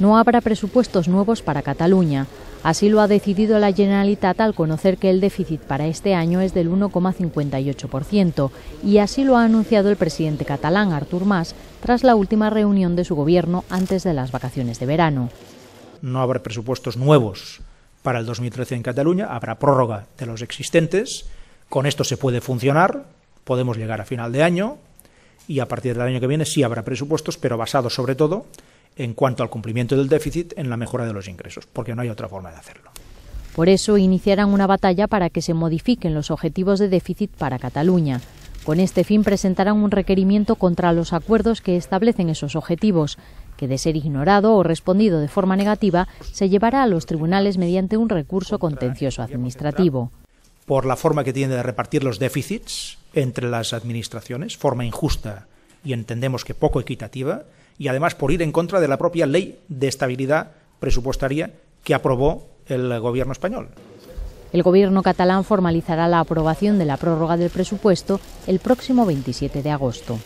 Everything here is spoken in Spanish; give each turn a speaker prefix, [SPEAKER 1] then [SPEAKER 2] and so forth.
[SPEAKER 1] No habrá presupuestos nuevos para Cataluña. Así lo ha decidido la Generalitat al conocer que el déficit para este año es del 1,58% y así lo ha anunciado el presidente catalán Artur Mas tras la última reunión de su gobierno antes de las vacaciones de verano.
[SPEAKER 2] No habrá presupuestos nuevos para el 2013 en Cataluña, habrá prórroga de los existentes. Con esto se puede funcionar, podemos llegar a final de año, y a partir del año que viene sí habrá presupuestos, pero basados sobre todo en cuanto al cumplimiento del déficit en la mejora de los ingresos, porque no hay otra forma de hacerlo.
[SPEAKER 1] Por eso iniciarán una batalla para que se modifiquen los objetivos de déficit para Cataluña. Con este fin presentarán un requerimiento contra los acuerdos que establecen esos objetivos, que de ser ignorado o respondido de forma negativa se llevará a los tribunales mediante un recurso contencioso administrativo.
[SPEAKER 2] Por la forma que tiene de repartir los déficits, entre las administraciones, forma injusta y entendemos que poco equitativa, y además por ir en contra de la propia ley de estabilidad presupuestaria que aprobó el gobierno español.
[SPEAKER 1] El gobierno catalán formalizará la aprobación de la prórroga del presupuesto el próximo 27 de agosto.